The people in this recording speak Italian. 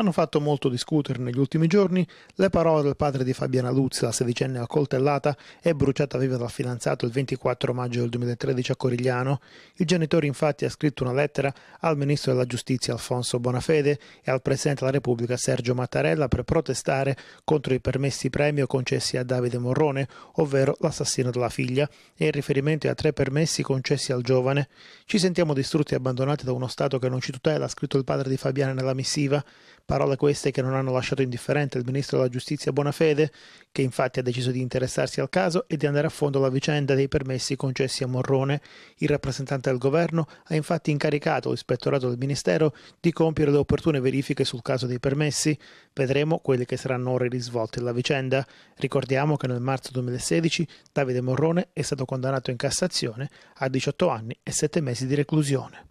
hanno fatto molto discutere negli ultimi giorni le parole del padre di Fabiana Luzzi, la sedicenne accoltellata e bruciata viva dal fidanzato il 24 maggio del 2013 a Corigliano. Il genitore infatti ha scritto una lettera al ministro della giustizia Alfonso Bonafede e al presidente della Repubblica Sergio Mattarella per protestare contro i permessi premio concessi a Davide Morrone, ovvero l'assassino della figlia, e in riferimento a tre permessi concessi al giovane. Ci sentiamo distrutti e abbandonati da uno Stato che non ci tutela, ha scritto il padre di Fabiana nella missiva. Parole queste che non hanno lasciato indifferente il ministro della giustizia Bonafede, che infatti ha deciso di interessarsi al caso e di andare a fondo alla vicenda dei permessi concessi a Morrone. Il rappresentante del governo ha infatti incaricato l'ispettorato del ministero di compiere le opportune verifiche sul caso dei permessi. Vedremo quelli che saranno ora i risvolti della vicenda. Ricordiamo che nel marzo 2016 Davide Morrone è stato condannato in Cassazione a 18 anni e 7 mesi di reclusione.